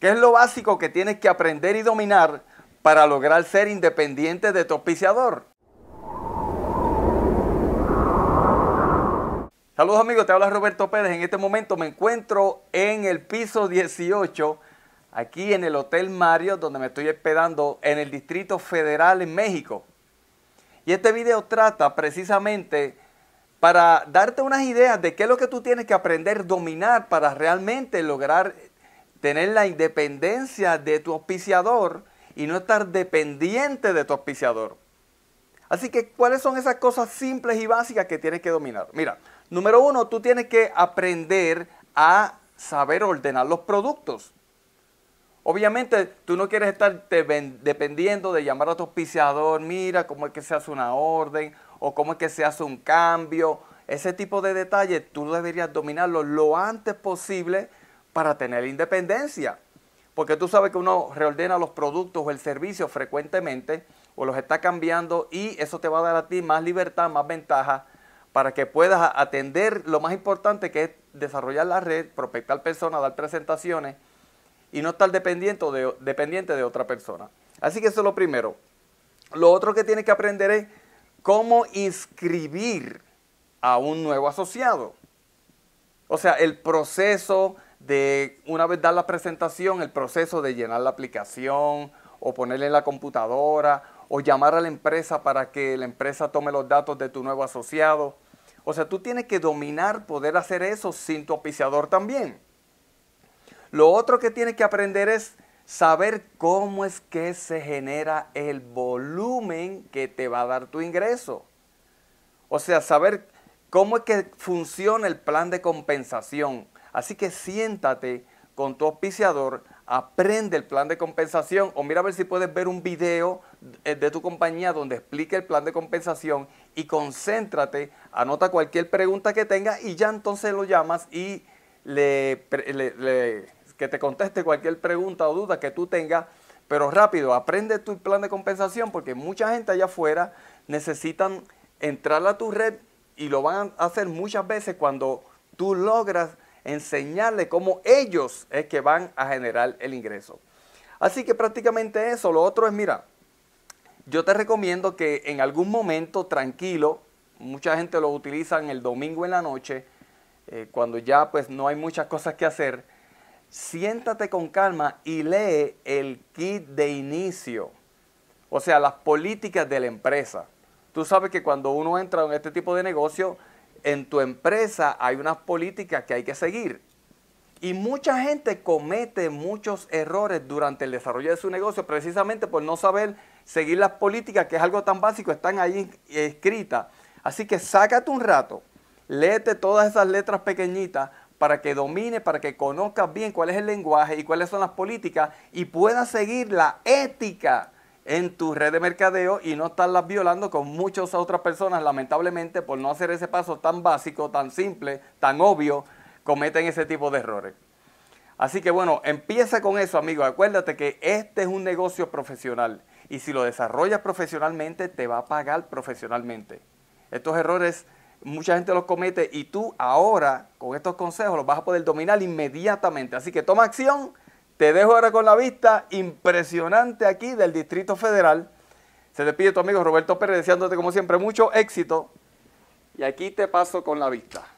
¿Qué es lo básico que tienes que aprender y dominar para lograr ser independiente de tu auspiciador? Saludos amigos, te habla Roberto Pérez. En este momento me encuentro en el piso 18, aquí en el Hotel Mario, donde me estoy hospedando en el Distrito Federal en México. Y este video trata precisamente para darte unas ideas de qué es lo que tú tienes que aprender, dominar para realmente lograr tener la independencia de tu auspiciador y no estar dependiente de tu auspiciador. Así que, ¿cuáles son esas cosas simples y básicas que tienes que dominar? Mira, número uno, tú tienes que aprender a saber ordenar los productos. Obviamente, tú no quieres estar dependiendo de llamar a tu auspiciador, mira cómo es que se hace una orden o cómo es que se hace un cambio. Ese tipo de detalles tú deberías dominarlo lo antes posible para tener independencia. Porque tú sabes que uno reordena los productos o el servicio frecuentemente o los está cambiando y eso te va a dar a ti más libertad, más ventaja para que puedas atender lo más importante que es desarrollar la red, prospectar personas, dar presentaciones y no estar dependiente de, dependiente de otra persona. Así que eso es lo primero. Lo otro que tienes que aprender es cómo inscribir a un nuevo asociado. O sea, el proceso, de una vez dar la presentación, el proceso de llenar la aplicación o ponerle en la computadora o llamar a la empresa para que la empresa tome los datos de tu nuevo asociado. O sea, tú tienes que dominar poder hacer eso sin tu oficiador también. Lo otro que tienes que aprender es saber cómo es que se genera el volumen que te va a dar tu ingreso. O sea, saber cómo es que funciona el plan de compensación, Así que siéntate con tu auspiciador, aprende el plan de compensación o mira a ver si puedes ver un video de tu compañía donde explique el plan de compensación y concéntrate, anota cualquier pregunta que tengas y ya entonces lo llamas y le, que te conteste cualquier pregunta o duda que tú tengas. Pero rápido, aprende tu plan de compensación porque mucha gente allá afuera necesitan entrar a tu red y lo van a hacer muchas veces cuando tú logras enseñarle cómo ellos es que van a generar el ingreso. Así que prácticamente eso. Lo otro es, mira, yo te recomiendo que en algún momento tranquilo, mucha gente lo utiliza el domingo en la noche, eh, cuando ya pues no hay muchas cosas que hacer, siéntate con calma y lee el kit de inicio, o sea, las políticas de la empresa. Tú sabes que cuando uno entra en este tipo de negocio, en tu empresa hay unas políticas que hay que seguir. Y mucha gente comete muchos errores durante el desarrollo de su negocio precisamente por no saber seguir las políticas, que es algo tan básico, están ahí escritas. Así que sácate un rato, léete todas esas letras pequeñitas para que domine, para que conozcas bien cuál es el lenguaje y cuáles son las políticas y puedas seguir la ética en tu red de mercadeo y no estarlas violando con muchas otras personas, lamentablemente, por no hacer ese paso tan básico, tan simple, tan obvio, cometen ese tipo de errores. Así que bueno, empieza con eso, amigo. Acuérdate que este es un negocio profesional y si lo desarrollas profesionalmente, te va a pagar profesionalmente. Estos errores mucha gente los comete y tú ahora, con estos consejos, los vas a poder dominar inmediatamente. Así que toma acción te dejo ahora con la vista impresionante aquí del Distrito Federal. Se despide tu amigo Roberto Pérez, deseándote como siempre mucho éxito. Y aquí te paso con la vista.